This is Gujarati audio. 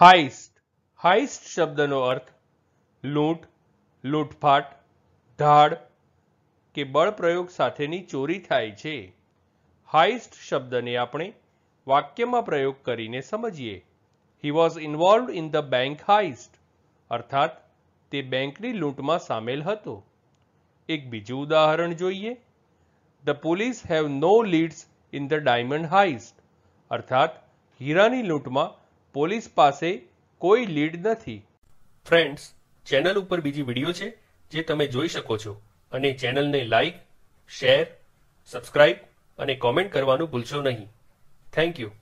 હાઇસ્ટ હાઇસ્ટ શબ્દનો અર્થ લૂંટ લૂંટફાટ ઢાળ કે બળપ્રયોગ સાથેની ચોરી થાય છે હાઇસ્ટ શબ્દને આપણે વાક્યમાં પ્રયોગ કરીને સમજીએ he was involve in the bank heist અર્થાત તે બેંકની લૂંટમાં સામેલ હતો એક બીજું ઉદાહરણ જોઈએ the police have no leads in the diamond heist અર્થાત હીરાની લૂંટમાં પોલીસ પાસે કોઈ લીડ નથી ફ્રેન્ડ્સ ચેનલ ઉપર બીજી વિડીયો છે જે તમે જોઈ શકો છો અને ચેનલને લાઈક શેર સબસ્ક્રાઈબ અને કોમેન્ટ કરવાનું ભૂલશો નહીં થેન્ક યુ